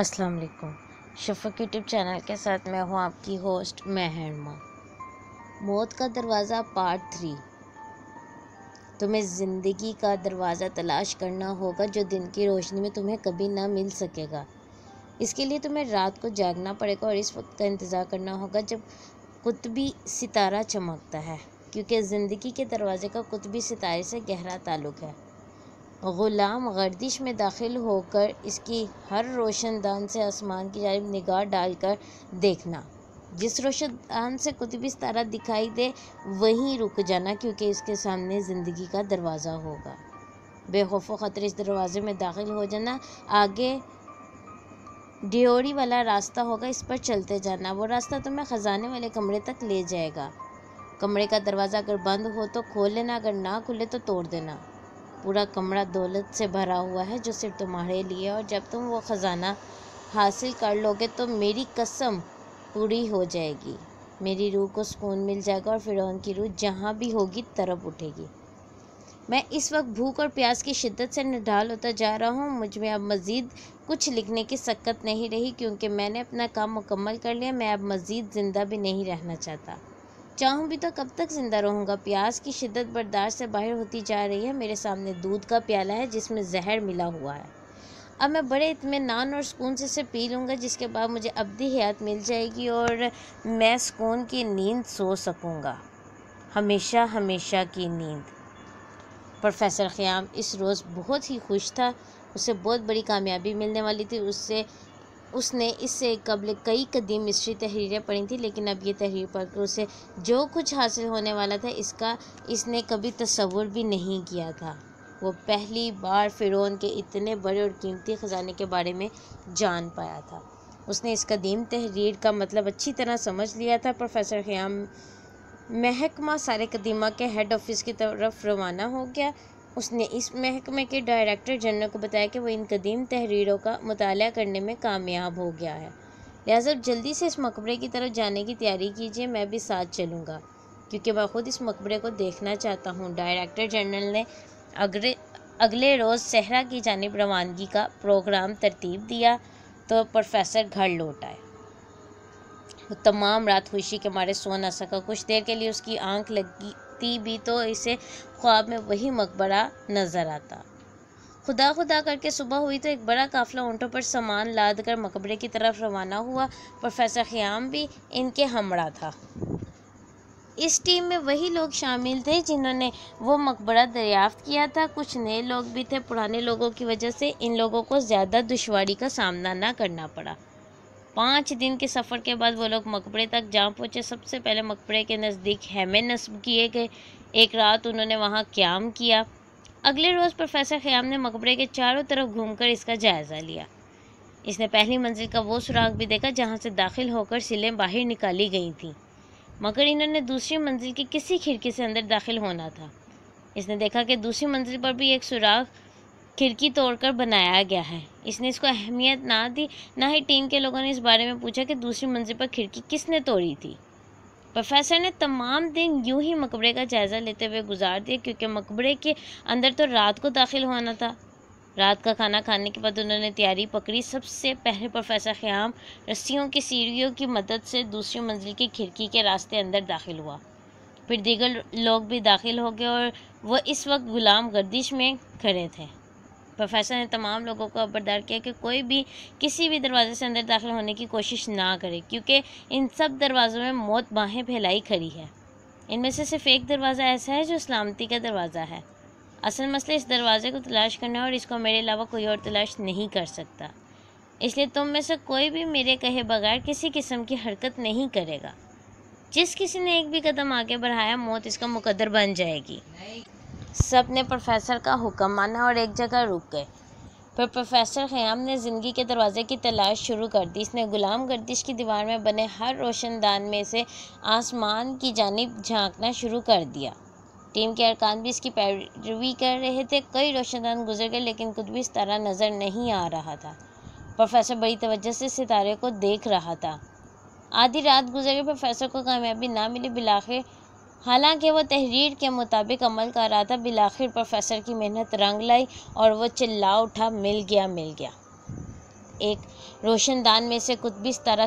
अस्सलाम वालेकुम Shafaq YouTube channel के साथ मैं हूँ आपकी होस्ट महरमा मौत का दरवाज़ा पार्ट थ्री तुम्हें ज़िंदगी का दरवाज़ा तलाश करना होगा जो दिन की रोशनी में तुम्हें कभी ना मिल सकेगा इसके लिए तुम्हें रात को जागना पड़ेगा और इस वक्त का इंतज़ार करना होगा जब कुतबी सितारा चमकता है क्योंकि ज़िंदगी के दरवाज़े का कुतबी सितारे से गहरा ताल्लुक़ है ग़ुलाम गर्दिश में दाखिल होकर इसकी हर रोशनदान से आसमान की जानब निगाह डालकर देखना जिस रोशनदान से कुतबी तारा दिखाई दे वहीं रुक जाना क्योंकि इसके सामने ज़िंदगी का दरवाज़ा होगा बेखौफ ख़तरे इस दरवाज़े में दाखिल हो जाना आगे ड्योरी वाला रास्ता होगा इस पर चलते जाना वो रास्ता तुम्हें ख़जाने वाले कमरे तक ले जाएगा कमरे का दरवाज़ा अगर बंद हो तो खोल लेना अगर ना खुले तो तोड़ देना पूरा कमरा दौलत से भरा हुआ है जो सिर्फ तुम्हारे लिए और जब तुम वो ख़जाना हासिल कर लोगे तो मेरी कसम पूरी हो जाएगी मेरी रूह को सुकून मिल जाएगा और फिर की रूह जहाँ भी होगी तरफ उठेगी मैं इस वक्त भूख और प्यास की शिद्दत से निढाल होता जा रहा हूँ मुझ में अब मज़ीद कुछ लिखने की सक्कत नहीं रही क्योंकि मैंने अपना काम मुकम्मल कर लिया मैं अब मज़ीद ज़िंदा भी नहीं रहना चाहता चाहूँ भी तो कब तक ज़िंदा रहूँगा प्यास की शिद्दत बर्दाश्त से बाहर होती जा रही है मेरे सामने दूध का प्याला है जिसमें जहर मिला हुआ है अब मैं बड़े इतमान और सुकून से इसे पी लूँगा जिसके बाद मुझे भी हयात मिल जाएगी और मैं सुकून की नींद सो सकूँगा हमेशा हमेशा की नींद प्रोफेसर ख़याम इस रोज़ बहुत ही खुश था उसे बहुत बड़ी कामयाबी मिलने वाली थी उससे उसने इससे कबल कई कदीम मिस्री तहरीरें पढ़ी थी लेकिन अब ये तहरीर पढ़कर उसे जो कुछ हासिल होने वाला था इसका इसने कभी तस्वुर भी नहीं किया था वो पहली बार फ़िरौन के इतने बड़े और कीमती ख़जाने के बारे में जान पाया था उसने इस कदीम तहरीर का मतलब अच्छी तरह समझ लिया था प्रोफेसर ख़याम महकमा सारे कदीमा के हेड ऑफिस की तरफ रवाना हो गया उसने इस महकमे के डायरेक्टर जनरल को बताया कि वह इन कदीम तहरीरों का मताल करने में कामयाब हो गया है लिहाजा जल्दी से इस मकबरे की तरफ जाने की तैयारी कीजिए मैं भी साथ चलूँगा क्योंकि मैं ख़ुद इस मकबरे को देखना चाहता हूँ डायरेक्टर जनरल ने अगले अगले रोज़ सहरा की जानब रवानगी का प्रोग्राम तरतीब दिया तो प्रोफेसर घर लौट आए वो तमाम रात खुशी के मारे सो ना सका कुछ देर के लिए उसकी आंख लगी देखती भी तो इसे ख्वाब में वही मकबरा नज़र आता खुदा खुदा करके सुबह हुई तो एक बड़ा काफ़िला ऊँटों पर सामान लाद कर मकबरे की तरफ रवाना हुआ प्रोफेसर ख़याम भी इनके हमड़ा था इस टीम में वही लोग शामिल थे जिन्होंने वो मकबरा दरियाफ्त किया था कुछ नए लोग भी थे पुराने लोगों की वजह से इन लोगों को ज़्यादा दुशारी का सामना ना करना पड़ा पाँच दिन के सफ़र के बाद वो लोग मकबरे तक जहाँ पहुँचे सबसे पहले मकबरे के नज़दीक हेमे नस्ब किए गए एक रात उन्होंने वहाँ क्याम किया अगले रोज़ प्रोफेसर ख़याम ने मकबरे के चारों तरफ घूमकर इसका जायज़ा लिया इसने पहली मंजिल का वो सुराग भी देखा जहाँ से दाखिल होकर सिलें बाहर निकाली गई थीं मगर इन्होंने दूसरी मंजिल की किसी खिड़की से अंदर दाखिल होना था इसने देखा कि दूसरी मंजिल पर भी एक सुराग खिड़की तोड़कर बनाया गया है इसने इसको अहमियत ना दी ना ही टीम के लोगों ने इस बारे में पूछा कि दूसरी मंजिल पर खिड़की किसने तोड़ी थी प्रोफेसर ने तमाम दिन यूं ही मकबरे का जायज़ा लेते हुए गुजार दिया क्योंकि मकबरे के अंदर तो रात को दाखिल होना था रात का खाना खाने के बाद उन्होंने तैयारी पकड़ी सबसे पहले प्रोफेसर ख़याम रस्सियों की सीढ़ियों की मदद से दूसरी मंजिल की खिड़की के रास्ते अंदर दाखिल हुआ फिर दीगर लोग भी दाखिल हो गए और वह इस वक्त गुलाम गर्दिश में खड़े थे प्रोफेसर ने तमाम लोगों को अबरदार किया कि कोई भी किसी भी दरवाज़े से अंदर दाखिल होने की कोशिश ना करे क्योंकि इन सब दरवाज़ों में मौत बाहें फैलाई खड़ी है इनमें से सिर्फ एक दरवाज़ा ऐसा है जो सलामती का दरवाज़ा है असल मसले इस दरवाज़े को तलाश करना और इसको मेरे अलावा कोई और तलाश नहीं कर सकता इसलिए तुम में से कोई भी मेरे कहे बगैर किसी किस्म की हरकत नहीं करेगा जिस किसी ने एक भी कदम आगे बढ़ाया मौत इसका मुकदर बन जाएगी सब ने प्रोफेसर का हुक्म माना और एक जगह रुक गए फिर प्रोफेसर ख़याम ने ज़िंदगी के दरवाज़े की तलाश शुरू कर दी इसने गुलाम गर्दिश की दीवार में बने हर रोशनदान में से आसमान की जानब झांकना शुरू कर दिया टीम के अरकान भी इसकी पैरवी कर रहे थे कई रोशनदान गुजर गए लेकिन कुछ भी इस तरह नज़र नहीं आ रहा था प्रोफेसर बड़ी तवज्जो से सितारे को देख रहा था आधी रात गुजर गई प्रोफेसर को कामयाबी ना मिली बिलाखिर हालांकि वह तहरीर के मुताबिक अमल कर रहा था बिल आखिर प्रोफेसर की मेहनत रंग लाई और वह चिल्ला उठा मिल गया मिल गया एक रोशनदान में से कुछ इस तरह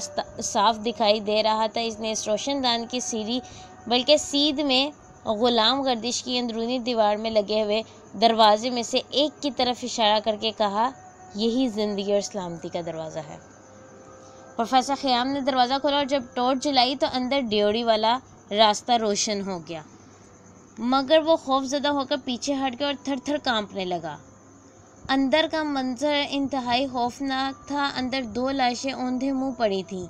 साफ दिखाई दे रहा था इसने इस रोशनदान की सीढ़ी बल्कि सीध में गुलाम गर्दिश की अंदरूनी दीवार में लगे हुए दरवाजे में से एक की तरफ इशारा करके कहा यही ज़िंदगी और सलामती का दरवाज़ा है प्रोफेसर ख़याम ने दरवाज़ा खोला और जब टॉर्च जलाई तो अंदर ड्योरी वाला रास्ता रोशन हो गया मगर वो खौफजदा होकर पीछे हट गया और थर थर काँपने लगा अंदर का मंजर इंतहाई खौफनाक था अंदर दो लाशें ओंधे मुंह पड़ी थीं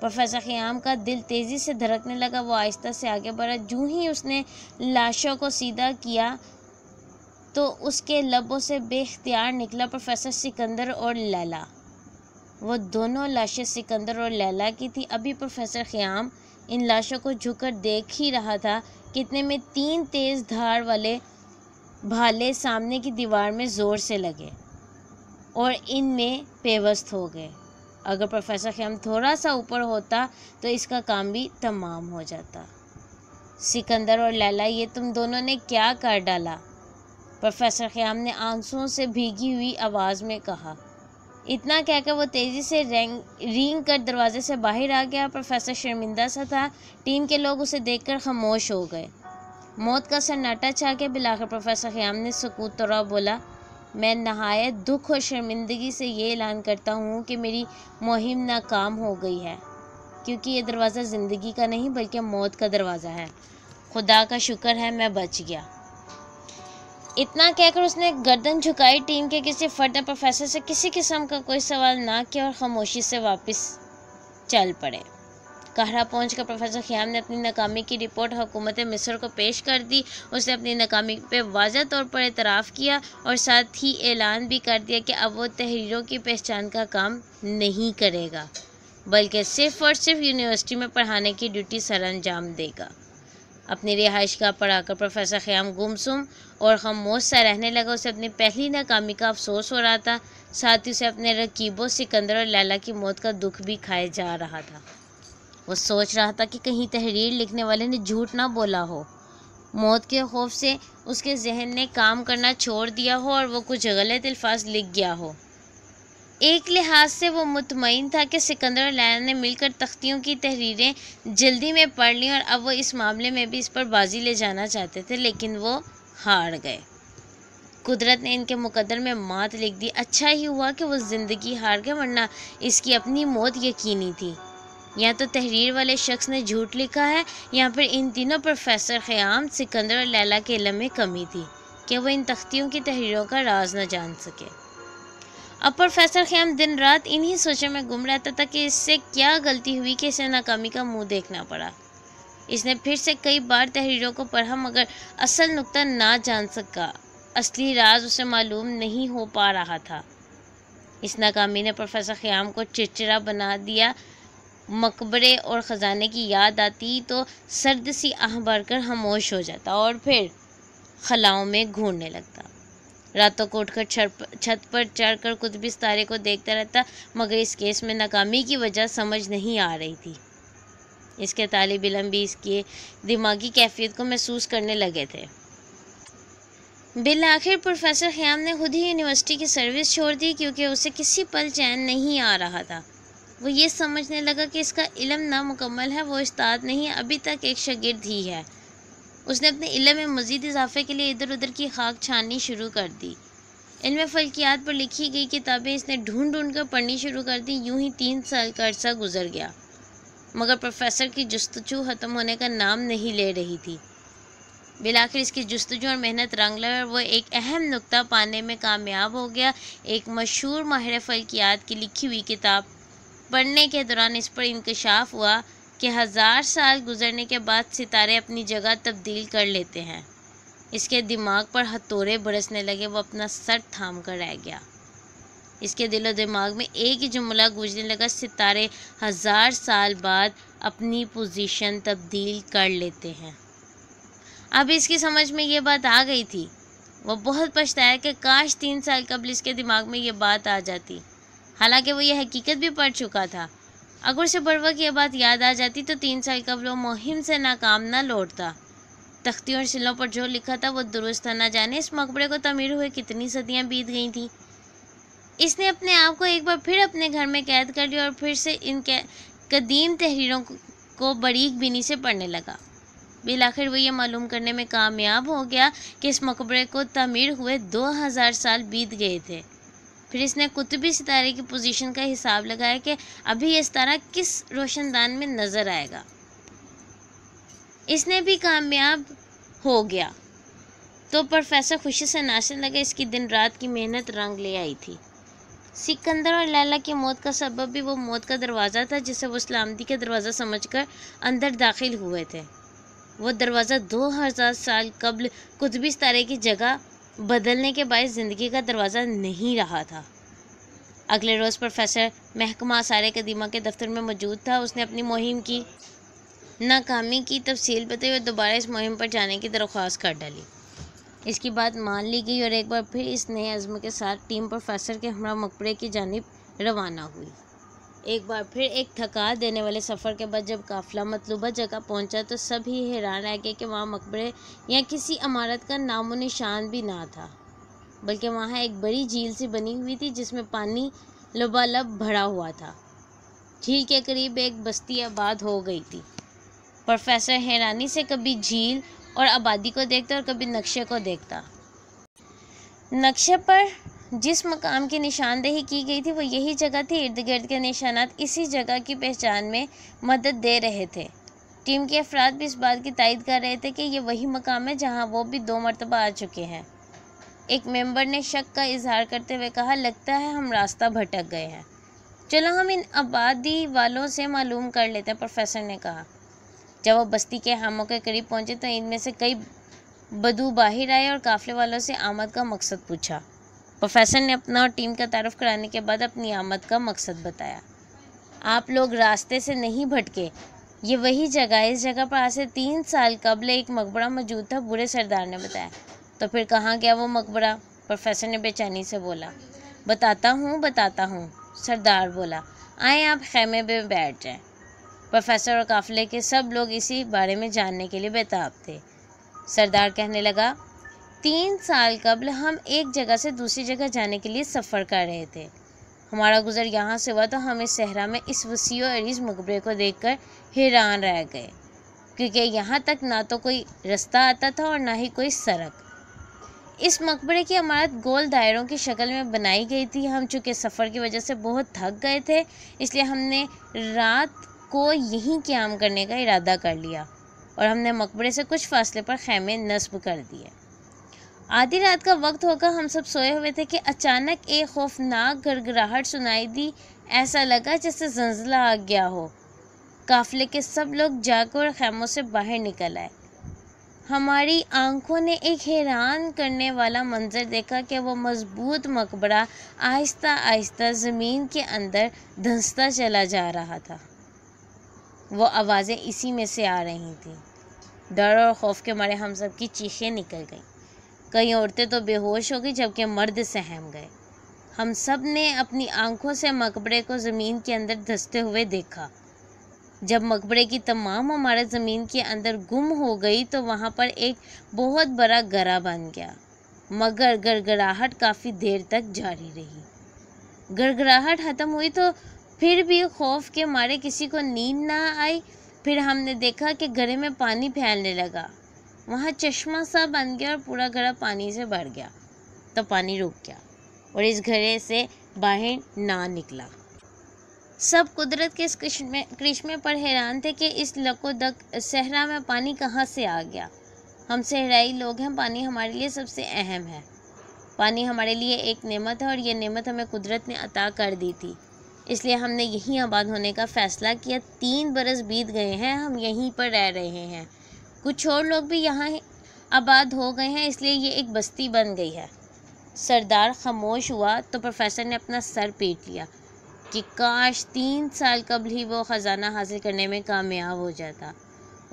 प्रोफेसर ख़याम का दिल तेज़ी से धड़कने लगा वो आहिस्ता से आगे बढ़ा जूँ ही उसने लाशों को सीधा किया तो उसके लबों से बेख्तियार निकला प्रोफेसर सिकंदर और लैला वो दोनों लाशें सिकंदर और लैला की थी अभी प्रोफेसर ख़याम इन लाशों को झुककर देख ही रहा था कितने में तीन तेज धार वाले भाले सामने की दीवार में ज़ोर से लगे और इनमें पेवस्त हो गए अगर प्रोफेसर ख्याम थोड़ा सा ऊपर होता तो इसका काम भी तमाम हो जाता सिकंदर और लैला ये तुम दोनों ने क्या कर डाला प्रोफेसर ख्याम ने आंसुओं से भीगी हुई आवाज़ में कहा इतना कहकर वो तेज़ी से रेंग रींग कर दरवाजे से बाहर आ गया प्रोफेसर शर्मिंदा सा था टीम के लोग उसे देखकर खामोश हो गए मौत का सन्नाटा छा के बिलाकर प्रोफेसर ख़याम ने सकूत तौरा तो बोला मैं नहायत दुख और शर्मिंदगी से ये ऐलान करता हूँ कि मेरी मुहिम नाकाम हो गई है क्योंकि ये दरवाज़ा ज़िंदगी का नहीं बल्कि मौत का दरवाज़ा है खुदा का शुक्र है मैं बच गया इतना कहकर उसने गर्दन झुकाई टीम के किसी फर्द प्रोफेसर से किसी किस्म का कोई सवाल ना किया और ख़ामोशी से वापस चल पड़े कहरा पहुँच कर प्रोफेसर ख़्याम ने अपनी नाकामी की रिपोर्ट हुकूमत मिस्र को पेश कर दी उसने अपनी नाकामी पर वाजह तौर पर एतराफ़ किया और साथ ही ऐलान भी कर दिया कि अब वो तहरीरों की पहचान का काम नहीं करेगा बल्कि सिर्फ़ और सिर्फ यूनिवर्सिटी में पढ़ाने की ड्यूटी सर अंजाम देगा अपनी रिहाइश का पढ़ाकर प्रोफेसर ख़याम गुमसुम और खामोश सा रहने लगा उसे अपनी पहली नाकामी का अफसोस हो रहा था साथ ही उसे अपने रकीबों सिकंदर और लैला की मौत का दुख भी खाया जा रहा था वो सोच रहा था कि कहीं तहरीर लिखने वाले ने झूठ ना बोला हो मौत के खौफ से उसके जहन ने काम करना छोड़ दिया हो और वो कुछ गलत अल्फाज लिख गया हो एक लिहाज से वो मुतमिन था कि सिकंदर और लैला ने मिलकर तख्तियों की तहरीरें जल्दी में पढ़ लीं और अब वो इस मामले में भी इस पर बाजी ले जाना चाहते थे लेकिन वो हार गए कुदरत ने इनके मुकदर में मात लिख दी अच्छा ही हुआ कि वो ज़िंदगी हार गए वरना इसकी अपनी मौत यकीनी थी या तो तहरीर वाले शख्स ने झूठ लिखा है या फिर इन तीनों प्रोफेसर ख़याम सिकंदर और लैला के इलम में कमी थी कि वो इन तख्तियों की तहरीरों का राज न जान सके अब प्रोफेसर खेम दिन रात इन्हीं सोचों में गुम रहता था कि इससे क्या गलती हुई कि इसे नाकामी का मुंह देखना पड़ा इसने फिर से कई बार तहरीरों को पढ़ा मगर असल नुकता ना जान सका असली राज उसे मालूम नहीं हो पा रहा था इस नाकामी ने प्रोफेसर ख़याम को चिड़चिड़ा बना दिया मकबरे और ख़जाने की याद आती तो सर्द सी आह कर खामोश हो जाता और फिर खलाओं में घूरने लगता रातों को उठकर छत पर चढ़कर कुछ भी तारे को देखता रहता मगर इस केस में नाकामी की वजह समझ नहीं आ रही थी इसके तालब इलम भी इसके दिमागी कैफियत को महसूस करने लगे थे बिल आखिर प्रोफेसर ख्याम ने खुद ही यूनिवर्सिटी की सर्विस छोड़ दी क्योंकि उसे किसी पल चैन नहीं आ रहा था वो ये समझने लगा कि इसका इलम नामुकम्मल है वो उस्ताद नहीं अभी तक एक शगिर्द ही है उसने अपने इलम में मज़ीद इजाफे के लिए इधर उधर की खाक छाननी शुरू कर दी इनमें फल्कियात पर लिखी गई किताबें इसने ढूंढ ढूंढ कर पढ़नी शुरू कर दी यूं ही तीन साल का अर्सा गुजर गया मगर प्रोफेसर की जस्तजू ख़त्म होने का नाम नहीं ले रही थी बिलाखिर इसकी जस्तजू और मेहनत रंग लगा वह एक अहम नुकता पाने में कामयाब हो गया एक मशहूर माहिर फल्कियात की लिखी हुई किताब पढ़ने के दौरान इस पर इंकशाफ हुआ कि हज़ार साल गुजरने के बाद सितारे अपनी जगह तब्दील कर लेते हैं इसके दिमाग पर हथौड़े बरसने लगे वो अपना सर थाम कर रह गया इसके दिलो दिमाग में एक ही जुमला गूंजने लगा सितारे हज़ार साल बाद अपनी पोजीशन तब्दील कर लेते हैं अब इसकी समझ में ये बात आ गई थी वो बहुत पछताया कि काश तीन साल कबल इसके दिमाग में ये बात आ जाती हालांकि वो ये हकीकत भी पढ़ चुका था अगर बड़वा की यह बात याद आ जाती तो तीन साल का वो मुहिम से नाकाम ना लौटता तख्तियों और शिलों पर जो लिखा था वो दुरुस्त था ना जाने इस मकबरे को तमीर हुए कितनी सदियाँ बीत गई थी इसने अपने आप को एक बार फिर अपने घर में कैद कर लिया और फिर से इन कदीम तहरीरों को बड़ी बिनी से पढ़ने लगा बिलाखिर वो ये मालूम करने में कामयाब हो गया कि इस मकबरे को तमीर हुए 2000 साल बीत गए थे फिर इसने कुतुबी सितारे की पोजीशन का हिसाब लगाया कि अभी ये सितारा किस रोशनदान में नज़र आएगा इसने भी कामयाब हो गया तो प्रोफेसर खुशी से नाचने लगे इसकी दिन रात की मेहनत रंग ले आई थी सिकंदर और लैला की मौत का सबब भी वो मौत का दरवाज़ा था जिसे वो सलामती का दरवाज़ा समझकर अंदर दाखिल हुए थे वो दरवाज़ा दो हज़ार साल कबल कुतबी सितारे की जगह बदलने के बायस ज़िंदगी का दरवाज़ा नहीं रहा था अगले रोज़ प्रोफेसर महकमा सारे कदीमा के दफ्तर में मौजूद था उसने अपनी मुहिम की नाकामी की तफसील बताई और दोबारा इस मुहिम पर जाने की दरख्वास्त कर डाली इसकी बात मान ली गई और एक बार फिर इस नए अज़म के साथ टीम प्रोफेसर के हमरा मकबरे की जानब रवाना हुई एक बार फिर एक थका देने वाले सफ़र के बाद जब काफिला मतलूबा जगह पहुंचा तो सभी हैरान रह गए कि वहाँ मकबरे या किसी इमारत का नामो निशान भी ना था बल्कि वहाँ एक बड़ी झील सी बनी हुई थी जिसमें पानी लबालब भरा हुआ था झील के करीब एक बस्ती आबाद हो गई थी प्रोफेसर हैरानी से कभी झील और आबादी को देखता और कभी नक्शे को देखता नक्शे पर जिस मकाम की निशानदेही की गई थी वो यही जगह थी इर्द गिर्द के निशानात इसी जगह की पहचान में मदद दे रहे थे टीम के अफराद भी इस बात की तायद कर रहे थे कि ये वही मकाम है जहाँ वो भी दो मरतबा आ चुके हैं एक मेंबर ने शक का इजहार करते हुए कहा लगता है हम रास्ता भटक गए हैं चलो हम इन आबादी वालों से मालूम कर लेते हैं प्रोफेसर ने कहा जब वो बस्ती के हामों के करीब पहुंचे तो इनमें से कई बदू बाहर आए और काफ़ले वालों से आमद का मकसद पूछा प्रोफेसर ने अपना और टीम का तारफ़ कराने के बाद अपनी आमद का मकसद बताया आप लोग रास्ते से नहीं भटके ये वही जगह इस जगह पर आज से तीन साल कबल एक मकबरा मौजूद था बुरे सरदार ने बताया तो फिर कहाँ गया वो मकबरा प्रोफेसर ने बेचैनी से बोला बताता हूँ बताता हूँ सरदार बोला आए आप खेमे में बैठ जाएं प्रोफेसर और काफिले के सब लोग इसी बारे में जानने के लिए बेताब थे सरदार कहने लगा तीन साल कबल हम एक जगह से दूसरी जगह जाने के लिए सफ़र कर रहे थे हमारा गुज़र यहाँ से हुआ तो हम इस सहरा में इस वसी अरीज मकबरे को देख कर हैरान रह गए क्योंकि यहाँ तक ना तो कोई रास्ता आता था और ना ही कोई सड़क इस मकबरे की इमारत गोल दायरों की शक्ल में बनाई गई थी हम चूँकि सफ़र की वजह से बहुत थक गए थे इसलिए हमने रात को यहीं क्याम करने का इरादा कर लिया और हमने मकबरे से कुछ फासले पर खैमे नस्ब कर दिए आधी रात का वक्त होगा हम सब सोए हुए थे कि अचानक एक खौफनाक गड़गड़ाहट सुनाई दी ऐसा लगा जैसे जंजला आ गया हो काफले के सब लोग जाकर खैमों से बाहर निकल आए हमारी आंखों ने एक हैरान करने वाला मंजर देखा कि वो मजबूत मकबरा आहिस्ता आहिस्ता ज़मीन के अंदर धंसता चला जा रहा था वो आवाज़ें इसी में से आ रही थी डर और खौफ के मारे हम सब की चीखें निकल गईं कई औरतें तो बेहोश हो गई जबकि मर्द सहम गए हम सब ने अपनी आंखों से मकबरे को ज़मीन के अंदर धसते हुए देखा जब मकबरे की तमाम इमारत ज़मीन के अंदर गुम हो गई तो वहाँ पर एक बहुत बड़ा गरा बन गया मगर गड़गड़ाहट काफ़ी देर तक जारी रही गड़गड़ाहट ख़त्म हुई तो फिर भी खौफ के मारे किसी को नींद ना आई फिर हमने देखा कि गरे में पानी फैलने लगा वहाँ चश्मा सा बन गया और पूरा घड़ा पानी से भर गया तो पानी रुक गया और इस घड़े से बाहर ना निकला सब कुदरत के इस कृष्मे पर हैरान थे कि इस लकोदक सहरा में पानी कहाँ से आ गया हम सहराई लोग हैं पानी हमारे लिए सबसे अहम है पानी हमारे लिए एक नेमत है और ये नेमत हमें कुदरत ने अता कर दी थी इसलिए हमने यहीं आबाद होने का फ़ैसला किया तीन बरस बीत गए हैं हम यहीं पर रह रहे हैं कुछ और लोग भी यहाँ आबाद हो गए हैं इसलिए ये एक बस्ती बन गई है सरदार खामोश हुआ तो प्रोफेसर ने अपना सर पीट लिया कि काश तीन साल कबल ही वो ख़जाना हासिल करने में कामयाब हो जाता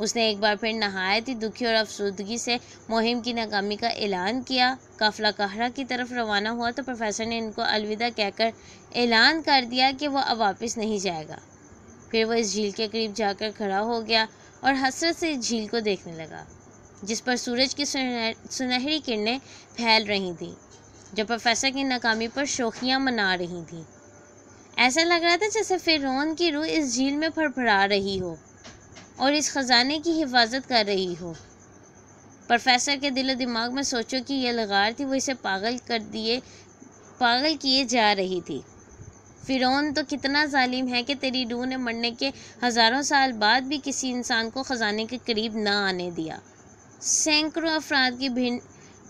उसने एक बार फिर नहायत ही दुखी और अफसुदगी से मुहिम की नाकामी का ऐलान किया काफला कहरा की तरफ रवाना हुआ तो प्रोफेसर ने इनको अलविदा कहकर ऐलान कर दिया कि वह अब वापस नहीं जाएगा फिर वह इस झील के करीब जाकर खड़ा हो गया और हसरत से झील को देखने लगा जिस पर सूरज की सुनहरी किरणें फैल रही थी जो प्रोफेसर की नाकामी पर शोखियाँ मना रही थी ऐसा लग रहा था जैसे फिरौन की रूह इस झील में फड़फड़ा रही हो और इस ख़जाने की हिफाजत कर रही हो प्रोफेसर के दिलो दिमाग में सोचो कि यह लगार थी वो इसे पागल कर दिए पागल किए जा रही थी फ़िरौन तो कितना ालिम है कि तेरी रूह ने मरने के हज़ारों साल बाद भी किसी इंसान को ख़जाने के करीब ना आने दिया सैकड़ों अफराद की भिन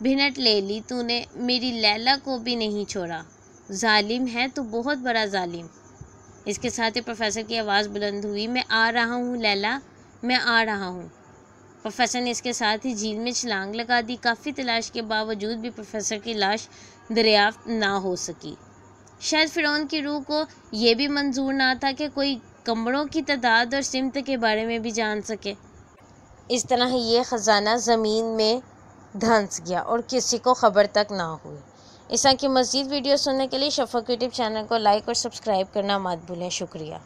भिनट ले ली तूने मेरी लैला को भी नहीं छोड़ा ालिम है तो बहुत बड़ा ालिम इसके साथ ही प्रोफेसर की आवाज़ बुलंद हुई मैं आ रहा हूँ लैला मैं आ रहा हूँ प्रोफेसर ने इसके साथ ही झील में छलांग लगा दी काफ़ी तलाश के बावजूद भी प्रोफेसर की लाश दरियाफ्त ना हो सकी शायद फ़िरौन की रूह को यह भी मंजूर ना था कि कोई कमरों की तादाद और सिमत के बारे में भी जान सके इस तरह ये ख़जाना ज़मीन में धंस गया और किसी को ख़बर तक ना हुई इस तरह की मज़ीद वीडियो सुनने के लिए शफक यूट्यूब चैनल को लाइक और सब्सक्राइब करना मत भूलें शुक्रिया